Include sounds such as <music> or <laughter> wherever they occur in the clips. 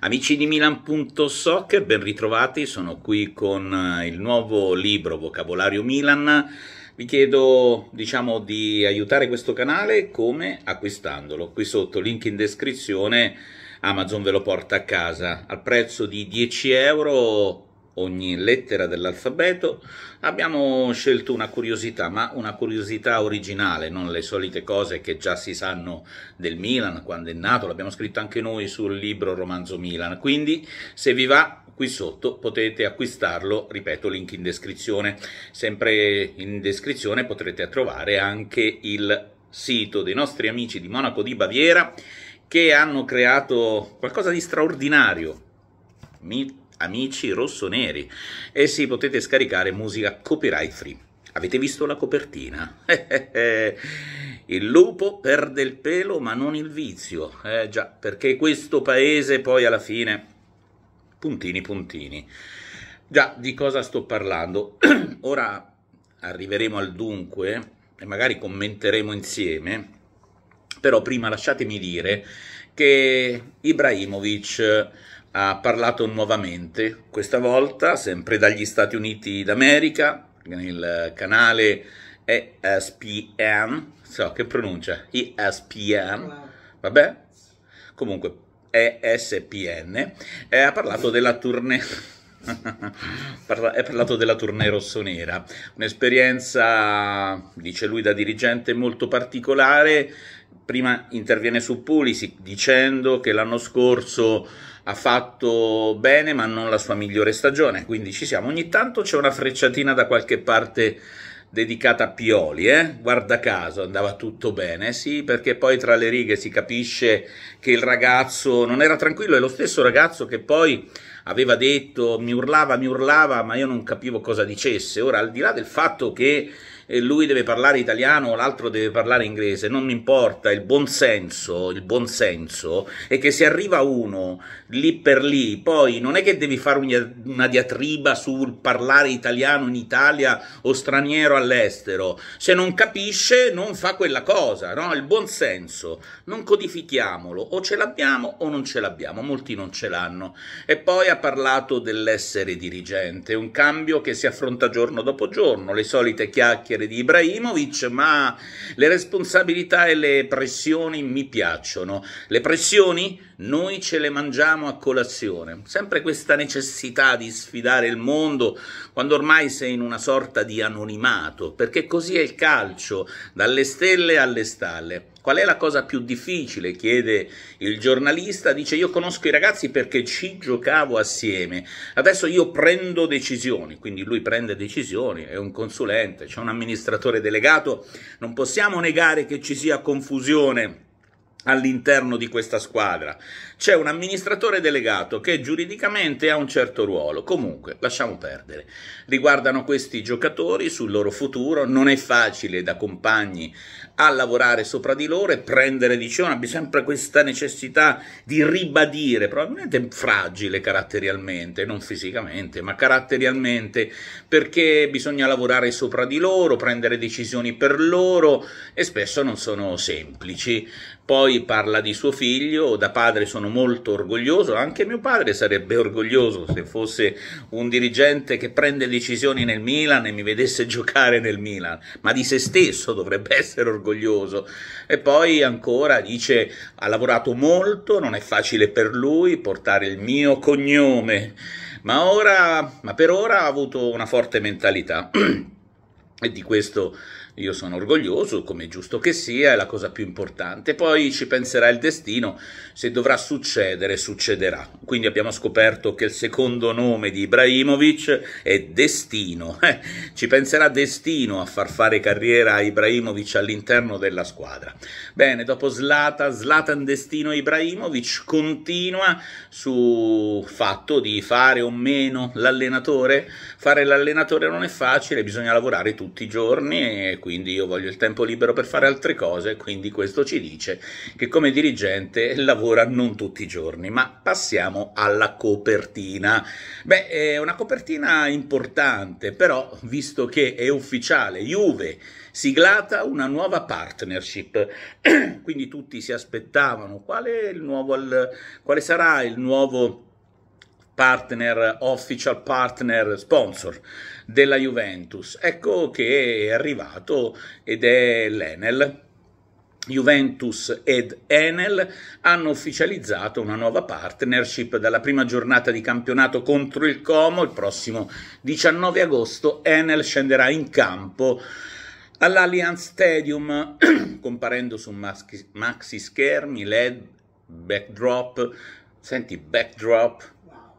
Amici di Milan.soc, ben ritrovati, sono qui con eh, il nuovo libro Vocabolario Milan. Vi chiedo, diciamo, di aiutare questo canale come acquistandolo. Qui sotto, link in descrizione, Amazon ve lo porta a casa al prezzo di 10 euro ogni lettera dell'alfabeto, abbiamo scelto una curiosità, ma una curiosità originale, non le solite cose che già si sanno del Milan, quando è nato, l'abbiamo scritto anche noi sul libro Romanzo Milan, quindi se vi va qui sotto potete acquistarlo, ripeto, link in descrizione. Sempre in descrizione potrete trovare anche il sito dei nostri amici di Monaco di Baviera che hanno creato qualcosa di straordinario. Mi amici rossoneri e eh si potete scaricare musica copyright free. Avete visto la copertina? <laughs> il lupo perde il pelo ma non il vizio. Eh già, perché questo paese poi alla fine... Puntini, puntini. Già, di cosa sto parlando? <clears throat> Ora arriveremo al dunque e magari commenteremo insieme, però prima lasciatemi dire che Ibrahimovic ha parlato nuovamente, questa volta sempre dagli Stati Uniti d'America, nel canale ESPN, so che pronuncia, ESPN, vabbè, comunque ESPN, eh, ha parlato della tournée Ha <laughs> parlato della tournée rossonera, un'esperienza, dice lui da dirigente, molto particolare. Prima interviene su Pulisic dicendo che l'anno scorso ha fatto bene ma non la sua migliore stagione, quindi ci siamo. Ogni tanto c'è una frecciatina da qualche parte dedicata a Pioli, eh? guarda caso andava tutto bene, sì, perché poi tra le righe si capisce che il ragazzo non era tranquillo, è lo stesso ragazzo che poi aveva detto mi urlava, mi urlava, ma io non capivo cosa dicesse. Ora, al di là del fatto che e lui deve parlare italiano o l'altro deve parlare inglese, non importa, il buon senso, il buon senso è che se arriva uno lì per lì, poi non è che devi fare una diatriba sul parlare italiano in Italia o straniero all'estero, se non capisce non fa quella cosa, no? Il buon senso, non codifichiamolo, o ce l'abbiamo o non ce l'abbiamo, molti non ce l'hanno. E poi ha parlato dell'essere dirigente, un cambio che si affronta giorno dopo giorno, le solite chiacchiere chiacchiere di Ibrahimovic, ma le responsabilità e le pressioni mi piacciono. Le pressioni noi ce le mangiamo a colazione. Sempre questa necessità di sfidare il mondo quando ormai sei in una sorta di anonimato, perché così è il calcio, dalle stelle alle stalle. Qual è la cosa più difficile? chiede il giornalista. Dice: Io conosco i ragazzi perché ci giocavo assieme. Adesso io prendo decisioni. Quindi lui prende decisioni, è un consulente, c'è un amministratore delegato. Non possiamo negare che ci sia confusione all'interno di questa squadra. C'è un amministratore delegato che giuridicamente ha un certo ruolo, comunque lasciamo perdere. Riguardano questi giocatori sul loro futuro, non è facile da compagni a lavorare sopra di loro e prendere diciamo, abbi sempre questa necessità di ribadire, probabilmente fragile caratterialmente, non fisicamente, ma caratterialmente, perché bisogna lavorare sopra di loro, prendere decisioni per loro e spesso non sono semplici. Poi parla di suo figlio, da padre sono molto orgoglioso, anche mio padre sarebbe orgoglioso se fosse un dirigente che prende decisioni nel Milan e mi vedesse giocare nel Milan, ma di se stesso dovrebbe <laughs> essere orgoglioso. E poi ancora dice ha lavorato molto, non è facile per lui portare il mio cognome, ma, ora, ma per ora ha avuto una forte mentalità <clears throat> e di questo io sono orgoglioso, come è giusto che sia, è la cosa più importante. Poi ci penserà il destino, se dovrà succedere, succederà. Quindi abbiamo scoperto che il secondo nome di Ibrahimovic è Destino. <laughs> Eh, ci penserà Destino a far fare carriera a Ibrahimovic all'interno della squadra. Bene, dopo Slata, Zlatan Destino Ibrahimovic continua su fatto di fare o meno l'allenatore. Fare l'allenatore non è facile, bisogna lavorare tutti i giorni e quindi io voglio il tempo libero per fare altre cose, quindi questo ci dice che come dirigente lavora non tutti i giorni. Ma passiamo alla copertina. Beh, è una copertina importante, però visto che è ufficiale, Juve siglata una nuova partnership. <clears throat> quindi tutti si aspettavano qual, il nuovo, quale sarà il nuovo partner, official partner, sponsor della Juventus. Ecco che è arrivato ed è l'Enel. Juventus ed Enel hanno ufficializzato una nuova partnership dalla prima giornata di campionato contro il Como il prossimo 19 agosto Enel scenderà in campo all'Allianz Stadium <clears throat> comparendo su maxi, schermi LED backdrop senti backdrop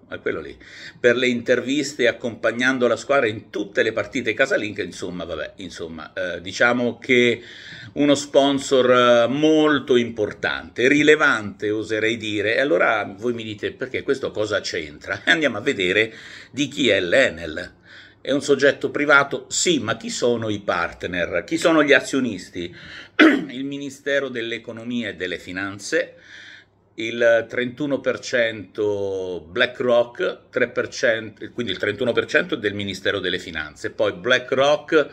è quello lì, per le interviste accompagnando la squadra in tutte le partite casalinghe, insomma, vabbè, insomma, eh, diciamo che uno sponsor eh, molto importante, rilevante oserei dire, e allora voi mi dite perché questo cosa c'entra? andiamo a vedere di chi è l'Enel. È un soggetto privato? Sì, ma chi sono i partner? Chi sono gli azionisti? <clears throat> Il Ministero dell'Economia e delle Finanze, il 31% BlackRock, 3%, quindi il 31% del Ministero delle Finanze, poi BlackRock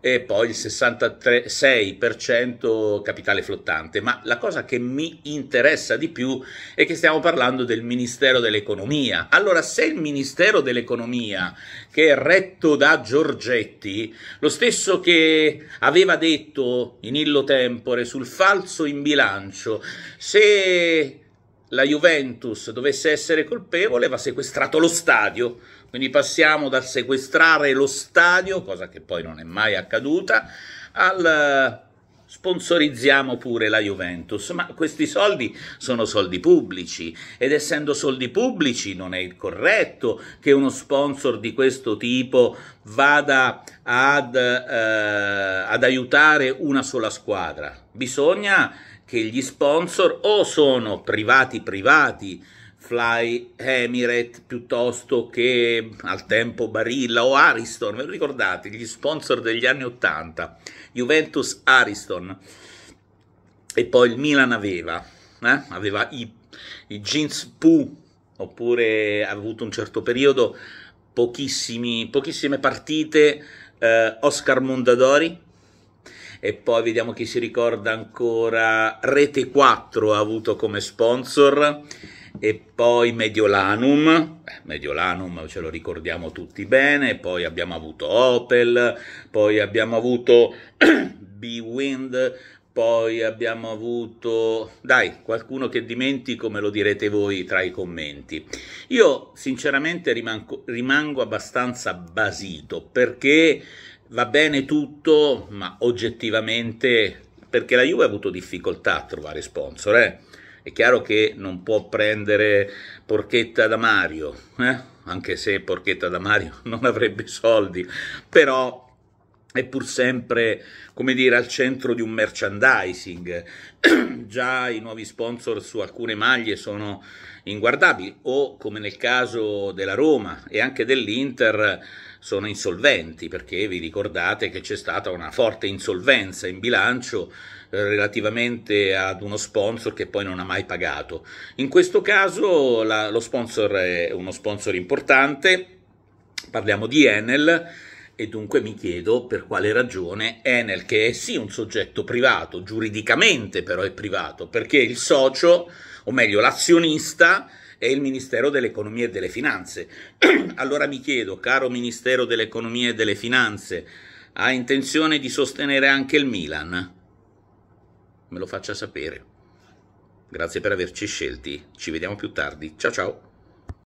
e poi il 66% capitale flottante. Ma la cosa che mi interessa di più è che stiamo parlando del Ministero dell'Economia. Allora, se il Ministero dell'Economia, che è retto da Giorgetti, lo stesso che aveva detto in illo tempore sul falso in bilancio, se la Juventus dovesse essere colpevole, va sequestrato lo stadio. Quindi passiamo dal sequestrare lo stadio, cosa che poi non è mai accaduta, al eh, sponsorizziamo pure la Juventus, ma questi soldi sono soldi pubblici ed essendo soldi pubblici non è corretto che uno sponsor di questo tipo vada ad, eh, ad aiutare una sola squadra. Bisogna che gli sponsor o sono privati privati, Fly Emirates piuttosto che al tempo Barilla o Ariston, ve lo ricordate, gli sponsor degli anni 80, Juventus Ariston e poi il Milan aveva, eh? aveva i, i jeans Pooh oppure ha avuto un certo periodo pochissime partite eh, Oscar Mondadori e poi vediamo chi si ricorda ancora Rete 4 ha avuto come sponsor e poi Mediolanum, eh, Mediolanum ce lo ricordiamo tutti bene, poi abbiamo avuto Opel, poi abbiamo avuto <clears throat> B-Wind, poi abbiamo avuto, dai, qualcuno che dimentico me lo direte voi tra i commenti. Io sinceramente rimango, rimango abbastanza basito perché va bene tutto, ma oggettivamente, perché la Juve ha avuto difficoltà a trovare sponsor, eh? è chiaro che non può prendere Porchetta da Mario, eh? anche se Porchetta da Mario <laughs> non avrebbe soldi, però è pur sempre, come dire, al centro di un merchandising. <clears throat> Già i nuovi sponsor su alcune maglie sono inguardabili o, come nel caso della Roma e anche dell'Inter, sono insolventi perché vi ricordate che c'è stata una forte insolvenza in bilancio eh, relativamente ad uno sponsor che poi non ha mai pagato. In questo caso la, lo sponsor è uno sponsor importante, parliamo di Enel e dunque mi chiedo per quale ragione Enel, che è sì un soggetto privato, giuridicamente però è privato, perché il socio, o meglio l'azionista, è il Ministero dell'Economia e delle Finanze. <clears throat> allora mi chiedo, caro Ministero dell'Economia e delle Finanze, ha intenzione di sostenere anche il Milan? Me lo faccia sapere. Grazie per averci scelti, ci vediamo più tardi. Ciao ciao!